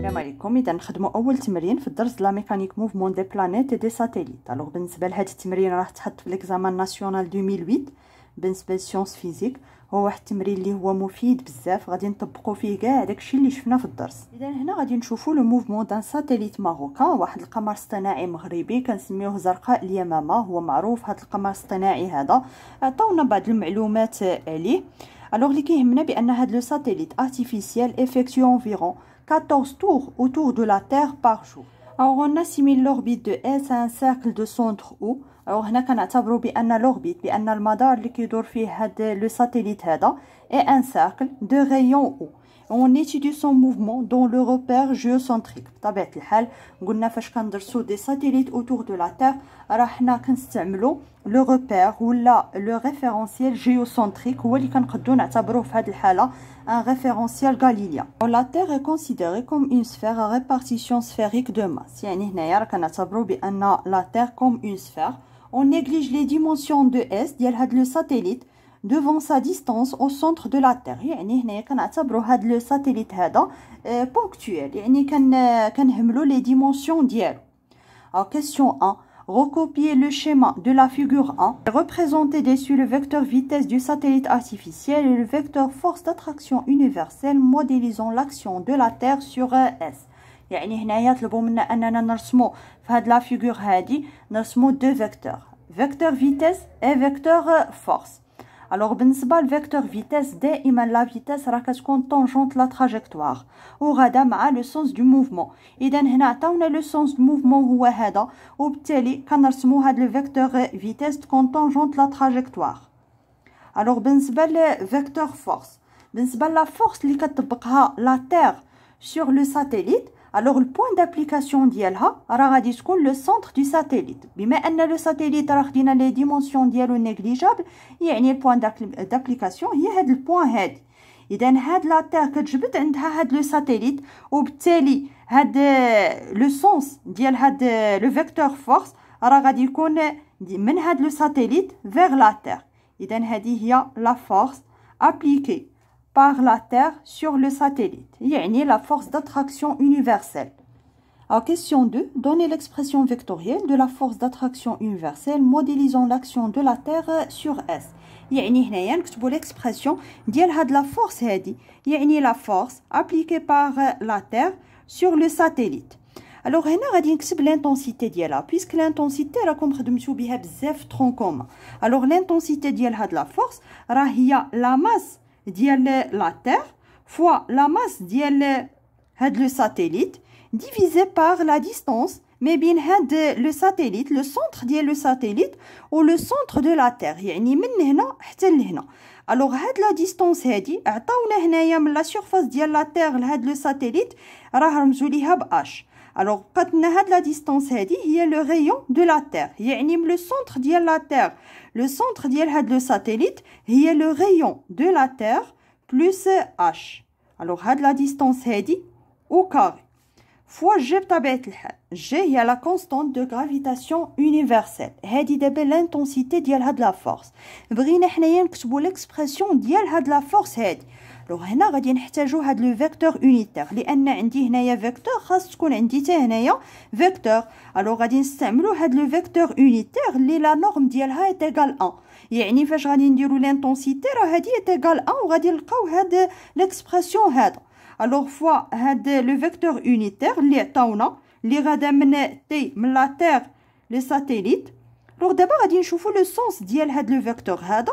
السلام عليكم اذا نخدموا اول تمرين في الدرس لا ميكانيك موفمون دي بلانيت دي ساتيليت الوغ بالنسبه لهاد التمرين راه تحط في ليكزامان ناسيونال 2008 بالنسبه للسيونس فيزيك هو واحد التمرين اللي هو مفيد بزاف غادي نطبقوا فيه كاع داكشي اللي شفنا في الدرس اذا هنا غادي نشوفوا لو موفمون دان ساتيليت ماروكا واحد القمر اصطناعي مغربي كنسميوه زرقاء اليمامه هو معروف هذا القمر الاصطناعي هذا عطاونا بعض المعلومات عليه الوغ اللي كيهمنا بان هذا لو ساتيليت ارتيفيسيال افيكتيو انفيرون 14 tours autour de la Terre par jour. Alors, on assimile l'orbite de S à un cercle de centre O. Alors, on a l'orbite, le satellite est hein, un cercle de rayon O on étudie son mouvement dans le repère géocentrique بطبيعه الحال قلنا فاش كندرسوا دي ساتيليت autour de la terre راه حنا le لو repère ولا لو référentiel géocentrique هو اللي كنقدروا نعتبروه في هذه الحاله un référentiel غاليليا la terre est considérée comme une sphère à répartition sphérique de masse يعني هنايا راه كنعتبروا بان la terre comme une sphère on néglige les dimensions de S ديال هذا le satellite devant sa distance au centre de la Terre يعني هنايا كنعتبروا هذا لو ساتيليت هذا بونكتويل يعني كنهملوا لي ديمونسيون ديالو question 1 Recopier le schéma de la figure 1 représenter dessus le vecteur vitesse du satellite artificiel et le vecteur force d'attraction universelle modélisant l'action de la Terre sur euh, S. يعني هنايا طلبوا منا اننا نرسموا في هذه لا فيغور هذه نرسموا دو فيكتور فيكتور فيتيس اي vecteur euh, force. Alors, ben c'est le vecteur vitesse d, est la vitesse qui est tangente la trajectoire. Et radama a le sens du mouvement. Et d'énahana le sens du mouvement où est-elle? Obtenez qu'un autre le vecteur vitesse est tangente la trajectoire. Alors, ben c'est le vecteur force. Ben la force qui est la terre sur le satellite. الوغ البوان دابليكاسيون ديالها راه غادي تكون لو سونتر دو ساتيليت بما ان لو ساتيليت راه خدينا لي ديمونسيون ديالو نيغليجابل يعني البوان دابليكاسيون هي هاد البوان هادي اذا هاد لا تير كتجبد عندها هاد لو ساتيليت وبالتالي هاد لو سونس ديال هاد لو فيكتور فورس راه غادي يكون من هاد لو ساتيليت فيغ لا تير اذا هادي هي لا فورس ابليكي par la Terre sur le satellite, y a la force d'attraction universelle. En question 2, Donnez l'expression vectorielle de la force d'attraction universelle modélisant l'action de la Terre sur S. يعني هنايا نكتبوا l'expression de la force هادي يعني la force appliquée par la Terre sur le satellite. Alors, l'intensité غادي نكتب لانتونسيتي ديالها Puisque لانتونسيتي راكم خدمتو بها بزاف ترون est Alors, لانتونسيتي ديال هاد de فورس force, la masse ديال la terre fois la masse dial had le satellite divisé par la distance ma bin had le satellite le centre dial le satellite ou le centre de la terre yani men hna hatta hna alors had la distance hadi atawna hnaia men la surface dial la terre had le satellite rah alors, la distance est le rayon de la Terre. le centre de la Terre. Le centre de le satellite est le rayon de la Terre plus H. Alors, la distance est au carré. Fois G, G est la constante de gravitation universelle. C'est l'intensité de la force. Nous l'expression de la force. دونك هنا غادي نحتاجو هاد لو فيكتور اونيتير لان عندي هنايا فيكتور خاص تكون عندي حتى هنايا فيكتور الو غادي نستعملو هاد لو فيكتور اونيتير لي لا نورم ديالها ايتيغال 1 يعني فاش غادي نديرو لانتونسيتي راه هادي ايتيغال 1 وغادي نلقاو هاد ليكسبرسيون هاد الو فوا هاد لو فيكتور اونيتير لي عطاونا لي غادا من تي من لا تيغ لي ساتيليت دابا غادي نشوفو لو سونس ديال هاد لو فيكتور هذا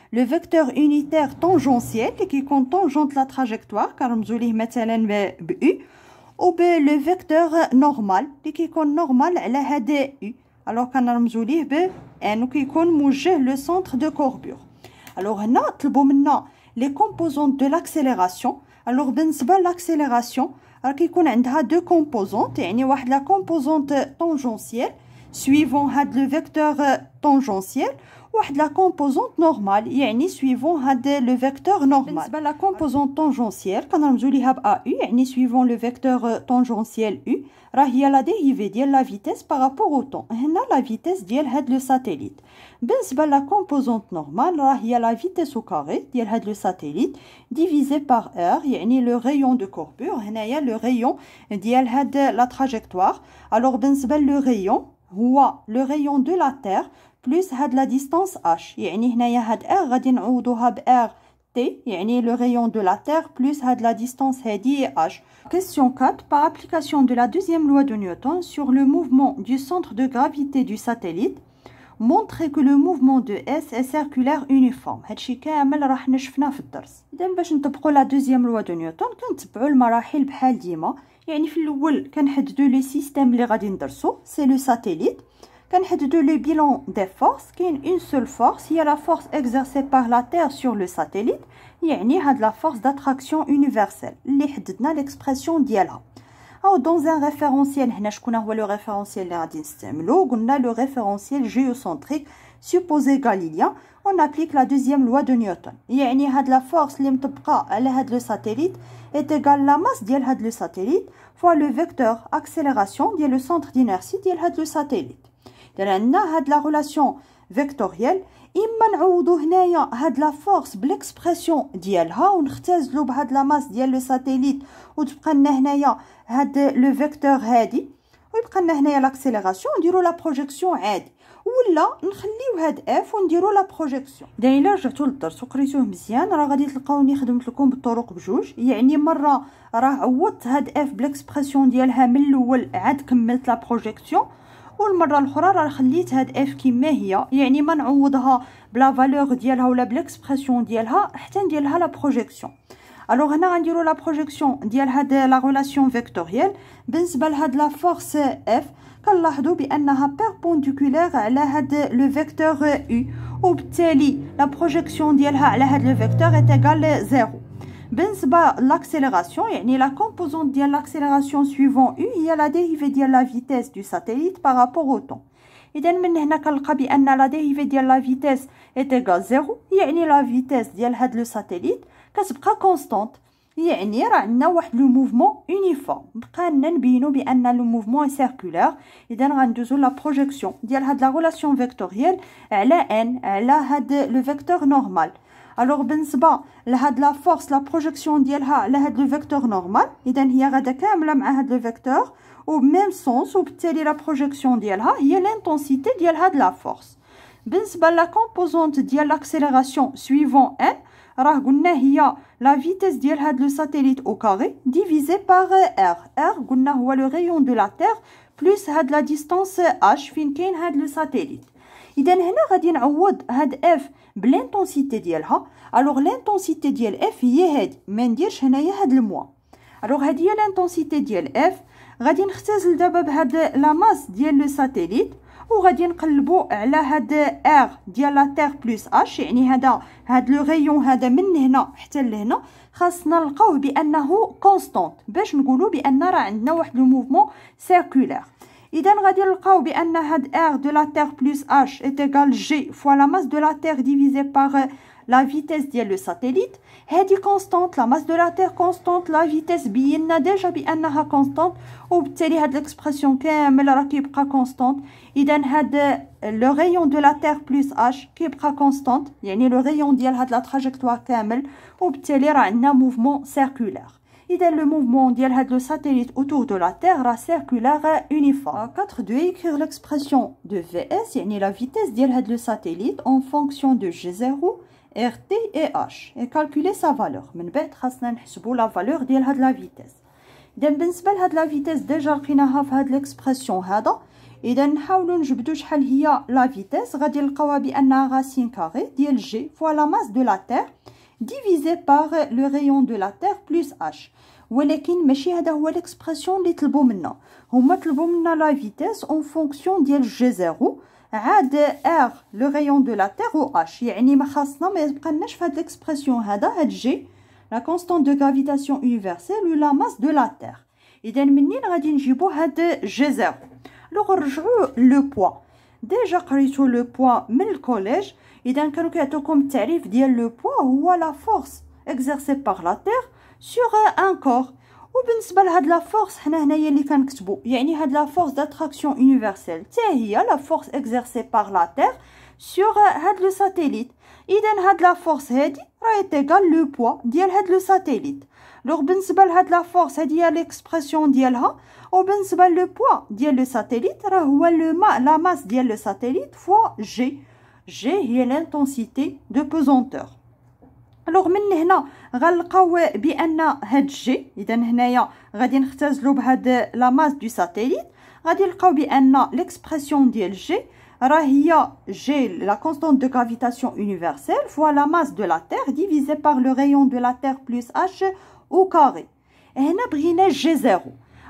le vecteur unitaire tangentiel qui compte tangente la trajectoire car مثلا u ou le vecteur normal qui compte normal la HDU u alors كنرمزو ليه ب n qui compte le centre de courbure alors nous avons maintenant les composantes de l'accélération alors ben, pour l'accélération qui compte deux composantes يعني واحد la composante tangentielle suivant le vecteur euh, tangentiel ou la composante normale, yani suivons had le vecteur normal. la composante tangentielle, quand nous u, yani le vecteur euh, tangentiel u, la dérivée de la vitesse par rapport au temps, la vitesse de had le satellite. la composante normale, rahia la vitesse au carré le satellite divisé par r, le rayon de courbure, le rayon de la trajectoire, alors ben le rayon la Terre plus le rayon de la Terre, plus la distance H. Question 4. Par application de la deuxième loi de Newton sur le mouvement du centre de gravité du satellite, Montrez que le mouvement de S est circulaire uniforme. C'est ce que nous allons voir dans la course. Pour appliquer la deuxième loi de Newton, nous allons appliquer les maraîches comme d'habitude. D'abord, nous allons le système que nous allons c'est le satellite. Nous allons définir le bilan des forces. Il y a une seule force, a la force exercée par la Terre sur le satellite, Il y a la force d'attraction universelle, nous allons définir l'expression de dans un référentiel, le référentiel le référentiel géocentrique supposé galilien, on applique la deuxième loi de Newton. La force qui est appliquée sur le satellite. est égal à la masse du satellite fois le vecteur accélération du centre d'inertie du satellite. Il y la relation vectorielle. اما نعوضو هنايا هاد لا فورس بليكسبرسيون ديالها ونختازلو بهاد لا ماس ديال لو ساتيليت وتبقى لنا هنايا هاد لو فيكتور هادي ويبقى لنا هنايا لاكسيليراسيون نديرو لا بروجيكسيون عادي ولا نخليو هاد اف ونديرو لا بروجيكسيون دا الا رجعتو للدرس وقريتوه مزيان راه غادي تلقاوني خدمت لكم بالطرق بجوج يعني مره راه عوضت هاد اف بليكسبرسيون ديالها من الاول عاد كملت لا بروجيكسيون والمره الاخرى راه خليت هاد اف كيما هي يعني ما نعوضها بلا فالور ديالها ولا بليكسبرسيون ديالها حتى ندير لها لا بروجيكسيون الوغ هنا غنديرو لا بروجيكسيون ديال هاد لا غولاسيون فيكتوريال بالنسبه لهاد لا فورس اف كنلاحظوا بانها بيربوندكولير على هاد لو فيكتور او وبالتالي لا بروجيكسيون ديالها على هاد لو فيكتور ايتيغال زيرو l'accélération, y'a la composante, de l'accélération suivant U, la dérivée, y'a la vitesse du satellite par rapport au temps. Idan, men, n'héna, kal ka, la dérivée, y'a la vitesse est égale à zéro, y'a ni la vitesse, y'a had, le satellite, ka, constante, bka, constante. Y'a ni, r'a, n'a, wah, le mouvement uniforme. B'ka, n'en, bi, le mouvement circulaire, i d'en, la projection, di, had, la relation vectorielle, la n, had, le vecteur normal. Alors, ben La de la force, la projection de ah, elle a, la vecteur normal. Et then hier a de même là, la vecteur au même sens. Ou la projection de ah, elle l'intensité de de la force. Ben la composante de l'accélération suivant n, Raguine gunna y la vitesse de la satellite au carré divisé par R. R, R, R, rayon de la R, plus R, la la h R, R, satellite. de le satellite. اذا هنا غادي نعوض هاد اف بلانتونسيتي ديالها الوغ لانتونسيتي ديال اف هي هادي ما نديرش هنايا هاد الموا الوغ هادي هي لانتونسيتي ديال اف غادي نختزل دابا بهاد لا ماس ديال لو ساتيليت وغادي نقلبوا على هاد ار ديال لا تير بلس اش يعني هذا هاد لو غيون هذا من هنا حتى لهنا خاصنا نلقاوه بانه كونستانت باش نقولوا بان راه عندنا واحد لو موفمون سيركولير Iden radial نلقاو بأن had R de la Terre plus H est égal G fois la masse de la Terre divisé par euh, la vitesse ديال le satellite هادي constante la masse de la Terre constante la vitesse بينا déjà بأنها constante وبالتالي had l'expression كامل راه constante euh, le rayon de la Terre plus H كيبقى constante يعني le rayon de had la trajectoire كامل وبالتالي راه un mouvement circulaire le mouvement du satellite autour de la Terre est circulaire et uniforme. 4. 4.2, écrire l'expression de VS, il la vitesse du satellite en fonction de G0, RT et H, et calculer sa valeur. La valeur de la tête de la vitesse. De ben la vitesse, déjà, il y a l'expression Hada. Et de la vitesse, la vitesse, la racine carrée, la g fois la masse de la Terre divisé par le rayon de la Terre plus h. Oulékin, mais chez hada l'expression Little Bumna. On met la vitesse en fonction de G 0 à R, le rayon de la Terre ou h. Et ni m'khassna mais prenesh de l'expression hada H G, la constante de gravitation universelle ou la masse de la Terre. Iden menin radin jibo H G zéro. Lors je le poids. Déjà qu'aritou le poids, mais le collège. Il y a un comme le poids, ou la force exercée par la Terre sur euh, un corps. Il y a un la force d'attraction universelle. Il y a la force exercée par la Terre sur euh, le satellite. Il y a un la force, c'est-à-dire, égal le poids du satellite. Alors, il y a l'expression le poids du satellite, cest à la masse du satellite fois G. G est l'intensité de pesanteur. Alors, maintenant, va trouver que G, on va la masse du satellite, on va trouver l'expression de G, G la constante de gravitation universelle fois la masse de la Terre divisée par le rayon de la Terre plus H au carré. Et ici, G0.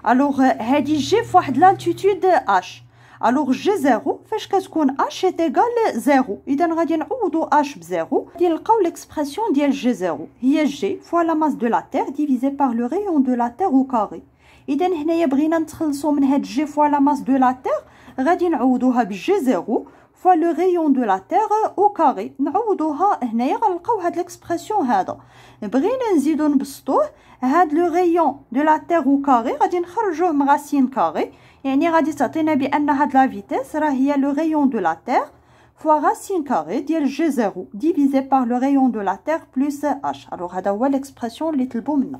Alors, G euh, fois l'altitude de H. الوغ جي زيرو فاش كتكون اش ايتيغال زيرو اذا غادي نعوضو اش بزيرو غادي نلقاو ليكسبرسيون ديال جي زيرو هي جي فوا لا ماس دو لا تيغ ديفيزي باغ لو ريون دو لا تيغ او كاري اذا هنايا بغينا نتخلصو من هاد جي فوا لا ماس دو لا تيغ غادي نعوضوها بجي زيرو fois le rayon de la terre au carré n'auudouha hna ga nlaqaw had l'expression hada bghina nzidou nbassitou had le rayon de la terre au carré غادي نخرجوه m racine carré yani غادي تعطينا بأن had la vitesse ra le rayon de la terre fois racine carré ديال g0 divisé par le rayon de la terre plus h alors hada howa l'expression li tlbou menna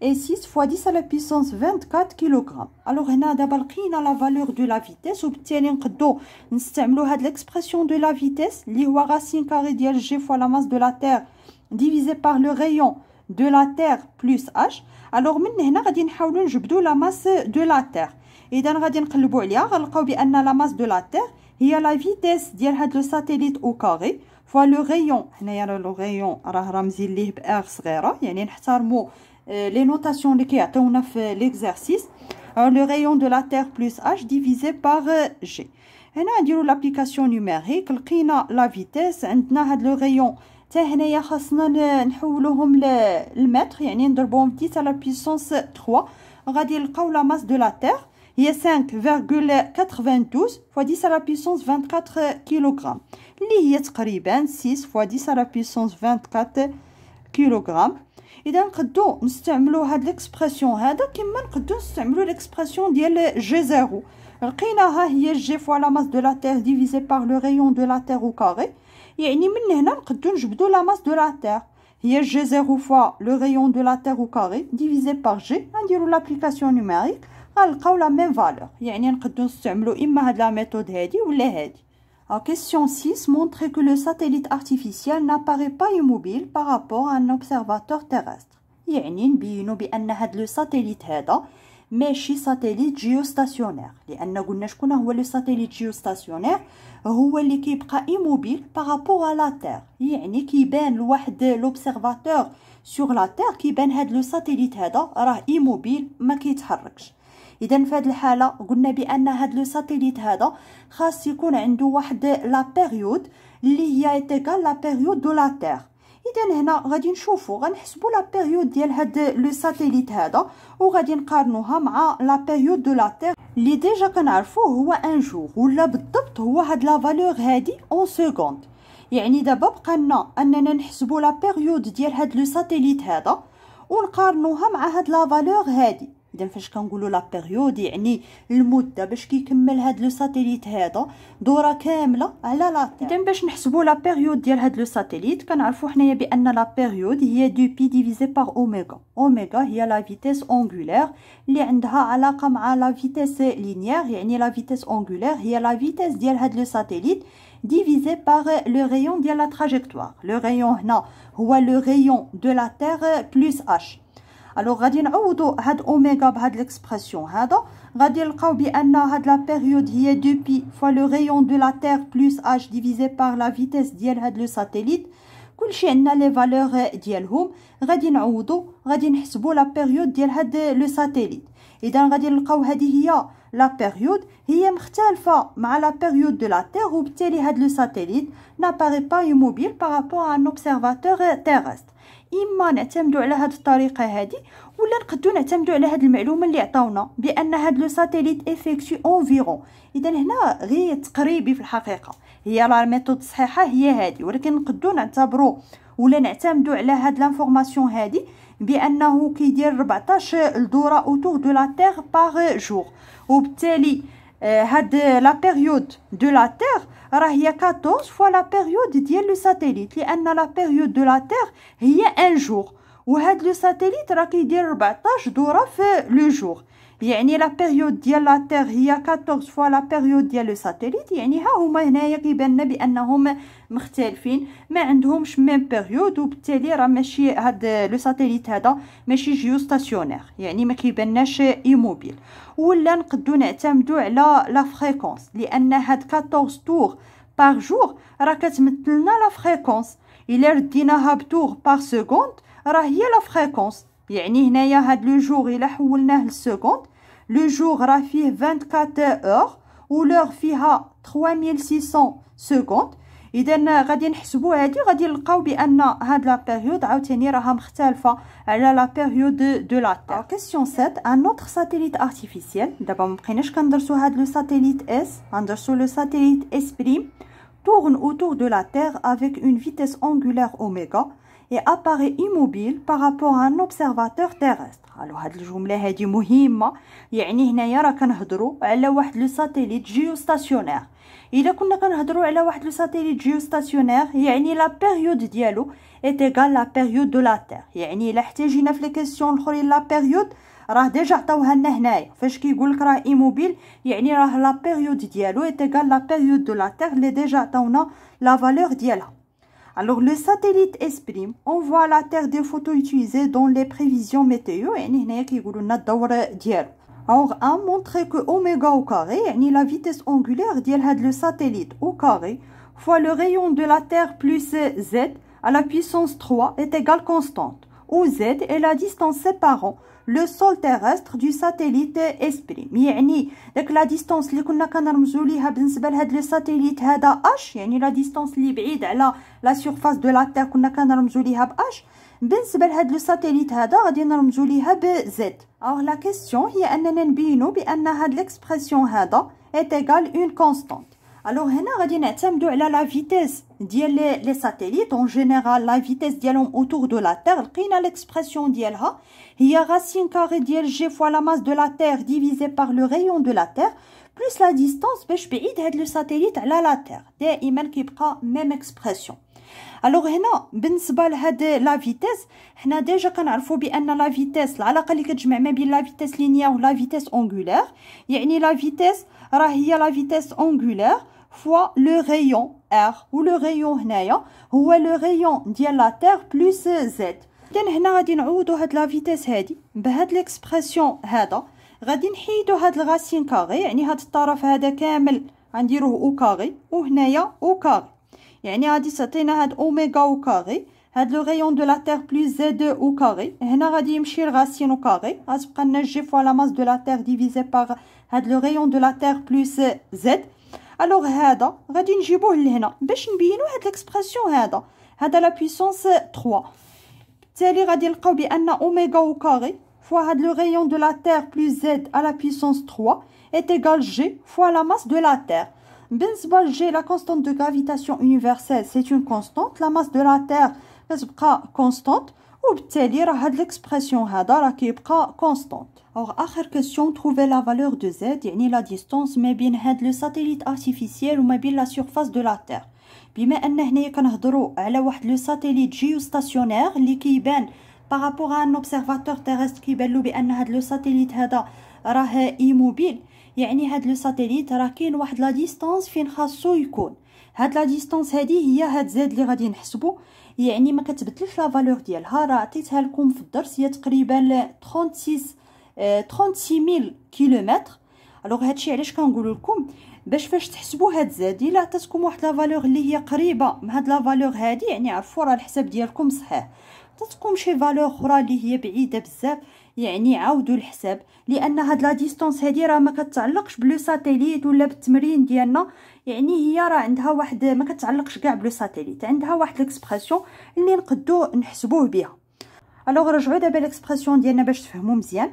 et 6 fois 10 à la puissance 24 kg alors هنا دابا لقينا لا فالور دو لا فيتيس وبالتالي نقدو نستعملو هاد ليكسبرسيون دو لا فيتيس لي هو راسين كاري ديال جي فوا لا ماس دو لا تير ديفيزي بار لو rayon دو la terre plus h الوغ من هنا غادي نحاولو نجبدو لا ماس دو لا تير اذا غادي نقلبو عليها غنلقاو بان لا ماس دو لا تير هي لا فيتيس ديال هاد لو ساتيليت او كاري فوا لو rayon هنايا لو rayon راه رمزي ليه بار صغيره يعني نحتارمو Euh, les notations on a fait l'exercice euh, le rayon de la terre plus h divisé par euh, g هنا نديرو لابليكاسيون نيميريك لقينا لا فيتيس عندنا هاد لو rayon حتى هنايا خاصنا نحولوهم للمتر يعني نضربوهم à la puissance 3 غادي نلقاو لا ماس دو لا Terre هي 5,92 fois 10 à la puissance 24 kg اللي هي تقريبا 6 fois 10 à la puissance 24 kg كيلوغرام اذا نقدو نستعملو هاد ليكسبرسيون هذا كيما نقدو نستعملو ليكسبرسيون ديال جي زيرو لقيناها هي جي فوا لا ماس دو لا تير ديفيزي بار لو ريون دو لا تير او كاري يعني من هنا نقدو نجبدو لا ماس دو لا تير هي جي زيرو فوا لو ريون دو لا تير او كاري ديفيزي بار جي غنديرو لابليكاسيون نيميريك غنلقاو لا ميم فالور يعني نقدو نستعملو اما هاد لا ميثود هادي ولا هادي Alors, question 6, montrer que le satellite artificiel n'apparaît pas immobile par rapport à un observateur terrestre. يعني نبينو بأن هاد لو ساتيليت هذا ماشي ساتيليت جيوستاسيونير لأن قلنا شكون هو لو ساتيليت جيوستاسيونير هو اللي كيبقى ايموبيل بارابور على تيغ يعني كيبان لواحد لوبسيرفاتور سوغ لا تيغ كيبان هاد لو ساتيليت هذا راه ايموبيل ما كيتحركش اذا في هذه الحاله قلنا بان هذا لو ساتيليت هذا خاص يكون عنده واحد لا بيريود اللي هي ايتيكال لا بيريود دو لا تير اذا هنا غادي نشوفوا غنحسبوا لا بيريود ديال هاد لو ساتيليت هذا وغادي نقارنوها مع لا بيريود دو لا تير اللي ديجا كنعرفوه هو ان جور ولا بالضبط هو هاد لا فالور هادي اون سكوند يعني دابا بقى لنا اننا نحسبوا لا بيريود ديال هاد لو ساتيليت هذا ونقارنوها مع هاد لا فالور هادي اذا فاش كنقولوا لا بيريود يعني المده باش كيكمل هاد لو ساتيليت هذا دوره كامله على لا اذا باش نحسبوا لا بيريود ديال هاد لو ساتيليت كنعرفوا حنايا بان لا بيريود هي دو بي ديفيزي بار اوميغا اوميغا هي لا فيتيس اونغولير اللي عندها علاقه مع لا فيتيس لينيير يعني لا فيتيس اونغولير هي لا فيتيس ديال هاد لو ساتيليت divisé par le rayon de la trajectoire. Le rayon هنا هو le rayon de la Terre plus H. Alors, radinaudo, had omega, had l'expression, hada, radil anna, had la période yé pi fois le rayon de la Terre plus h divisé par la vitesse yé had le satellite, koulchenna les valeurs yé had hum, radinaudo, radin hesbo la période yé had le satellite. Et dans radil qabi, hadyé la période yé m'xtelfa ma la période de la Terre, obtélé had le satellite n'apparaît pas immobile par rapport à un observateur terrestre. اما نعتمدوا على هذه الطريقه هذه ولا نقدو نعتمدوا على هذه المعلومه اللي عطاونا بان هذا لو ساتيليت افيكتي اونفيرون اذا هنا غير تقريبي في الحقيقه هي لا ميثود الصحيحه هي هذه ولكن نقدو نعتبروا ولا نعتمدوا على هاد لافورماسيون هادي بانه كيدير 14 دوره اوتور دو لا تيغ باغ جور وبالتالي آه، هاد لا بيريود دو لا تيغ Car il y a 14 fois la période du satellite. Car la période de la Terre est un jour. Et le satellite, il y a 14 jours dans le jour. يعني لا بيريود ديال لا تير هي 14 فوا لا بيريود ديال لو ساتيليت يعني ها هما هنايا كيبان لنا بانهم مختلفين ما عندهمش ميم بيريود وبالتالي راه ماشي هاد لو ساتيليت هذا ماشي جيو ستاسيونير يعني ما كيبانناش ايموبيل ولا نقدو نعتمدو على لا فريكونس لان هاد 14 تور باغ جور راه كتمثلنا لا فريكونس الا رديناها بتور باغ سكوند راه هي لا فريكونس يعني هنايا هاد لو جوغ الا حولناه للسكوند لو جوغ راه فيه 24 اور لوغ فيها 3600 سكوند اذا غادي نحسبوا هادي غادي نلقاو بان هاد لا بيريود عاوتاني راها مختلفه على لا بيريود دو لا تير كيسيون 7 ان اوتر ساتيليت ارتيفيسيال دابا بقيناش كندرسوا هاد لو ساتيليت اس غندرسوا لو ساتيليت اس بريم tourne autour de la Terre avec une vitesse angulaire oméga et apparaît immobile par rapport à un observateur terrestre الو هاد الجمله هادي مهمه يعني هنايا راه كنهضروا على واحد لو ساتيليت جيو ستاسيونير الا كنا كنهضروا على واحد لو ساتيليت جيو يعني لا بيريود ديالو ايت ايغال لا بيريود دو لا تير يعني الا احتاجينا في لي كيسيون الاخرين لا بيريود راه ديجا عطاوها لنا هنايا فاش كيقول لك راه ايموبيل يعني راه لا بيريود ديالو ايت ايغال لا بيريود دو لا تير لي ديجا عطاونا لا فالور ديالها Alors, le satellite exprime, on voit la Terre des photos utilisées dans les prévisions météo. Alors, a montré que oméga au carré, la vitesse angulaire de le satellite au carré, fois le rayon de la Terre plus Z à la puissance 3 est égale constante, où Z est la distance séparant لو سول تيغستر دو ساتيليت اسبريم يعني داك لا ديستونس اللي كنا كنرمزو ليها بالنسبه لهاد لو ساتيليت هذا اش يعني لا ديستونس اللي بعيد على لا سيرفاس دو لا تير كنا كنرمزو ليها باش بالنسبه لهاد لو ساتيليت هذا غادي نرمزو ليها بزد اوغ لا كيسيون هي اننا نبينو بان هاد ليكسبرسيون هذا ايت ايغال اون كونستانت alors, héna bensbal a dit la vitesse, et il a dit les satellites en général, la vitesse dîle à autour de la terre, et l'expression d'île-à-l'ouest. Hein. il y carré d'île-à-l'ouest, la masse de la terre divisée par le rayon de la terre, plus la distance, bien sûr, qui est le satellite à la terre. il y a même expression. alors, renaud, bensbal a dit la vitesse, héna déjà a dit que j'arrange les phobes et il a dit que la les phobes, et il a dit que j'arrange la phobes linéaires ou la phobes angulaires. il y a la vitesse, raïa la vitesse angulaire. fois le rayon R ou le rayon هنايا هو le rayon ديال la terre plus Z كان هنا غادي نعوضو هاد لا فيتيس هادي بهاد ليكسبرسيون هادا غادي نحيدو هاد الغاسين كاغي يعني هاد الطرف هذا كامل غنديروه او كاغي وهنايا او كاغي يعني غادي تعطينا هاد اوميغا او كاغي هاد لو غيون دو لا تيغ بلوس زد او كاري هنا غادي يمشي الغاسين او كاري غتبقى لنا جي فوا لا ماس دو لا تيغ ديفيزي باغ هاد لو غيون دو لا تيغ بلوس زد الوغ هذا غادي نجيبوه لهنا باش نبينو هاد ليكسبرسيون هذا هذا لا بويسونس 3 بالتالي غادي نلقاو بان اوميغا او كاري فوا هاد لو rayon دو لا تير بلس زد على بويسونس 3 est égal g fois la masse de la terre بالنسبه لجي لا كونستانت دو غرافيتاسيون يونيفرسيل سي اون كونستانت لا ماس دو لا تير كتبقى كونستانت وبالتالي راه هاد ليكسبرسيون هذا راه كيبقى كونستانت اور اخر كيسيون تروفي لا فالور دو زد يعني لا ديستونس ما بين هاد لو ساتيليت ارتيفيسيال وما بين لا سيرفاس دو لا تير بما ان هنايا كنهضروا على واحد لو ساتيليت جيو ستاسيونير اللي كيبان بارابور ان اوبسيرفاتور تيرست كيبان له بان هاد لو ساتيليت هذا راه ايموبيل يعني هاد لو ساتيليت راه كاين واحد لا ديستونس فين خاصو يكون هاد لا ديستونس هادي هي هاد زيد اللي غادي نحسبو يعني ما كتبدلش لا فالور ديالها راه عطيتها لكم في الدرس هي تقريبا 36 36000 كيلومتر الوغ هادشي علاش كنقول لكم باش فاش تحسبوا هاد الا عطاتكم واحد لا فالور اللي هي قريبه من هاد لا فالور هادي يعني عرفوا راه الحساب ديالكم صحيح عطاتكم شي فالور اخرى اللي هي بعيده بزاف يعني عاودوا الحساب لان هاد لا ديستونس هادي راه ما كتعلقش بلو ساتيليت ولا بالتمرين ديالنا يعني هي راه عندها واحد ما كتعلقش كاع بلو ساتيليت عندها واحد ليكسبرسيون اللي نقدو نحسبوه بها الوغ رجعوا دابا ليكسبرسيون ديالنا باش تفهموا مزيان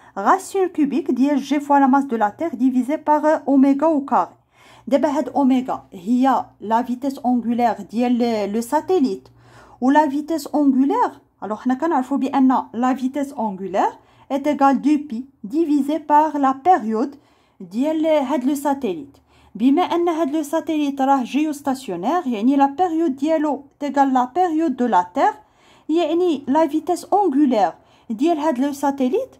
Ratio cubique g fois la masse de la Terre divisée par euh, oméga au carré. D'abord, oméga, il la vitesse angulaire d'iel le satellite. Ou la vitesse angulaire, alors la vitesse angulaire est égale à 2 pi divisé par la période de le satellite. Bime euh, had le satellite sera géostationnaire, ni la période de l'eau est égale la période de la Terre, ni la vitesse angulaire de le satellite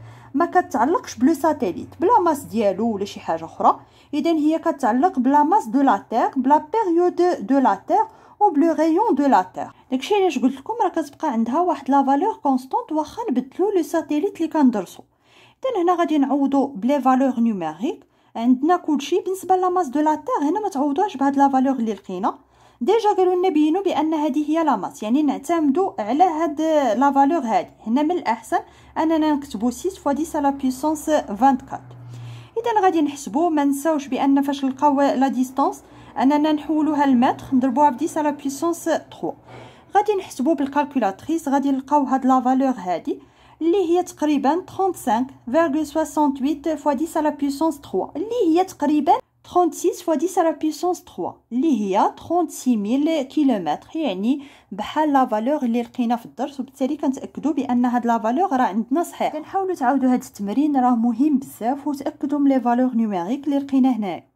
ما كتعلقش بلو ساتيليت بلا ماس ديالو ولا شي حاجه اخرى اذا هي كتعلق بلا ماس دو لا تير بلا بيريود دو لا تير او بلو ريون دو لا تير داكشي علاش قلت لكم راه كتبقى عندها واحد لا فالور كونستانت واخا نبدلو لو ساتيليت اللي كندرسو اذا هنا غادي نعوضو بلي فالور نيميريك عندنا كلشي بالنسبه لا ماس دو لا تير هنا ما تعوضوهاش بهاد لا فالور اللي لقينا ديجا قالوا لنا بينوا بان هذه هي لاماس يعني نعتمدوا على هاد لا فالور هذه هنا من الاحسن اننا نكتبوا 6 فوا 10 لا بيسونس 24 اذا غادي نحسبوا ما نساوش بان فاش نلقاو لا ديستانس اننا نحولوها للمتر نضربوها ب 10 لا بيسونس 3 غادي نحسبوا بالكالكولاتريس غادي نلقاو هاد لا فالور هذه اللي هي تقريبا 35.68 فوا 10 لا بيسونس 3 اللي هي تقريبا 36 fois 10 à la puissance 3 اللي هي 36000 كيلومتر يعني بحال لا فالور اللي لقينا في الدرس وبالتالي كنتاكدوا بان هاد لا فالور راه عندنا صحيح كنحاولوا تعاودوا هاد التمرين راه مهم بزاف وتاكدوا من لي فالور نيميريك اللي لقينا هنايا